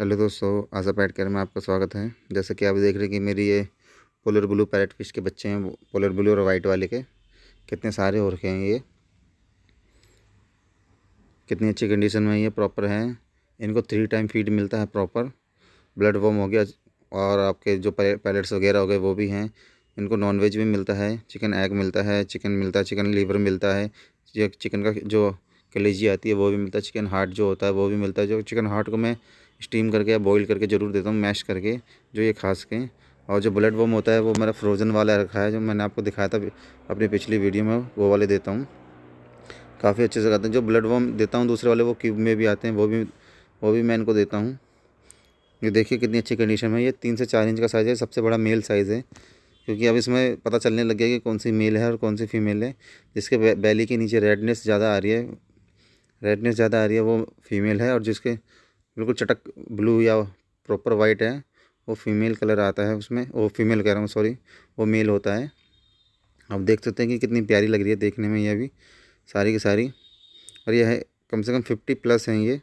hello दोस्तों आशा PAT care में आपका स्वागत है जैसे कि आप देख रहे हैं कि मेरी ये पोलर ब्लू पैरेट फिश के बच्चे हैं पोलर ब्लू और वाइट वाले के कितने सारे हो रखे हैं ये कितनी अच्छी कंडीशन में ये प्रॉपर हैं इनको थ्री टाइम फीड मिलता है प्रॉपर ब्लड वॉम हो गया और आपके जो पैलेट्स वगैरह हो गए वो भी हैं इनको नॉनवेज भी मिलता है चिकन एग मिलता है चिकन मिलता है चिकन लीवर मिलता है चिकन का जो कलेजी आती है वो भी मिलता है चिकन हार्ट जो होता है वो भी मिलता है जो चिकन हार्ट को मैं स्टीम करके या बॉईल करके ज़रूर देता हूँ मैश करके जो ये खास के और जो बुलेट बम होता है वो मेरा फ्रोज़न वाला रखा है जो मैंने आपको दिखाया था अपनी पिछली वीडियो में वो वाले देता हूँ काफ़ी अच्छे से खाते हैं जो ब्लड वम देता हूँ दूसरे वाले वो क्यूब में भी आते हैं वो भी वो भी मैं इनको देता हूँ ये देखिए कितनी अच्छी कंडीशन में ये तीन से चार इंच का साइज़ है सबसे बड़ा मेल साइज़ है क्योंकि अब इसमें पता चलने लग गया कि कौन सी मेल है और कौन सी फीमेल है जिसके बैली के नीचे रेडनेस ज़्यादा आ रही है रेडनेस ज़्यादा आ रही है वो फीमेल है और जिसके बिल्कुल चटक ब्लू या प्रॉपर वाइट है वो फीमेल कलर आता है उसमें वो फीमेल कह रहा हूँ सॉरी वो मेल होता है आप देख सकते हैं कि कितनी प्यारी लग रही है देखने में यह भी सारी की सारी और यह है कम से कम फिफ्टी प्लस हैं ये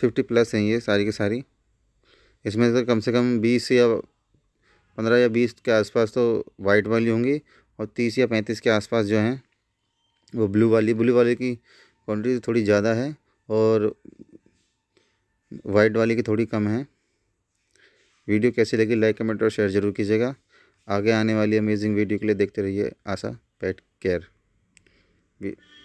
फिफ्टी प्लस हैं ये सारी की सारी इसमें तो कम से कम बीस या पंद्रह या बीस के आसपास तो वाइट वाली होंगी और तीस या पैंतीस के आसपास जो हैं वो ब्लू वाली ब्लू वाली की क्वान्टिटी थोड़ी ज़्यादा है और वाइट वाली की थोड़ी कम है वीडियो कैसी लगी लाइक कमेंट और शेयर ज़रूर कीजिएगा आगे आने वाली अमेजिंग वीडियो के लिए देखते रहिए आशा पेट केयर